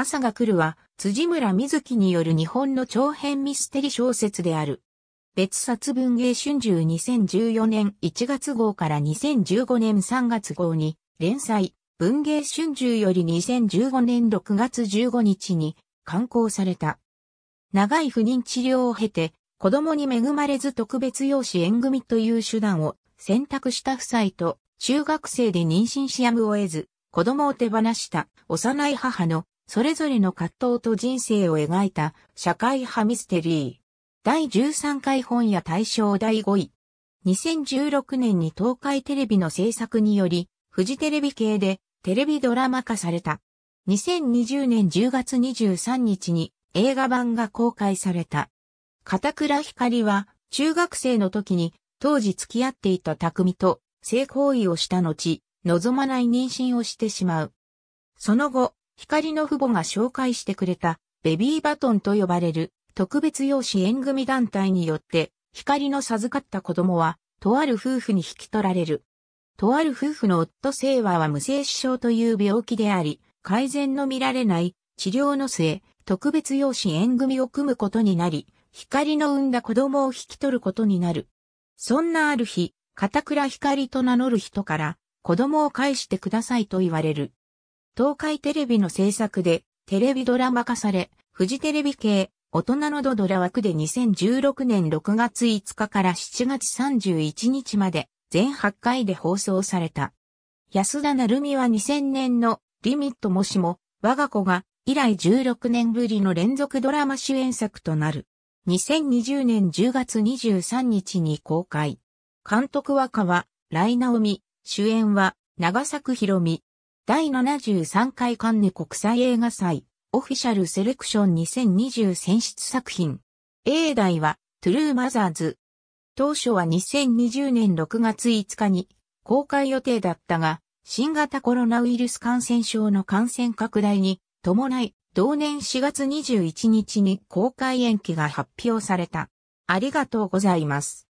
朝が来るは、辻村瑞希による日本の長編ミステリ小説である。別冊文芸春秋2014年1月号から2015年3月号に、連載、文芸春秋より2015年6月15日に、刊行された。長い不妊治療を経て、子供に恵まれず特別養子縁組という手段を選択した夫妻と、中学生で妊娠しやむを得ず、子供を手放した幼い母のそれぞれの葛藤と人生を描いた社会派ミステリー。第13回本屋大賞第5位。2016年に東海テレビの制作により、フジテレビ系でテレビドラマ化された。2020年10月23日に映画版が公開された。片倉光は中学生の時に当時付き合っていた匠と性行為をした後、望まない妊娠をしてしまう。その後、光の父母が紹介してくれたベビーバトンと呼ばれる特別養子縁組団体によって光の授かった子供はとある夫婦に引き取られる。とある夫婦の夫清和は無精子症という病気であり、改善の見られない治療の末、特別養子縁組を組むことになり、光の産んだ子供を引き取ることになる。そんなある日、片倉光と名乗る人から、子供を返してくださいと言われる。東海テレビの制作でテレビドラマ化され、フジテレビ系大人のドドラ枠で2016年6月5日から7月31日まで全8回で放送された。安田成美は2000年のリミットもしも我が子が以来16年ぶりの連続ドラマ主演作となる。2020年10月23日に公開。監督は川、ナオミ、主演は長作博美、第73回カンヌ国際映画祭オフィシャルセレクション2020選出作品。A 代はトゥルーマザーズ。当初は2020年6月5日に公開予定だったが、新型コロナウイルス感染症の感染拡大に伴い、同年4月21日に公開延期が発表された。ありがとうございます。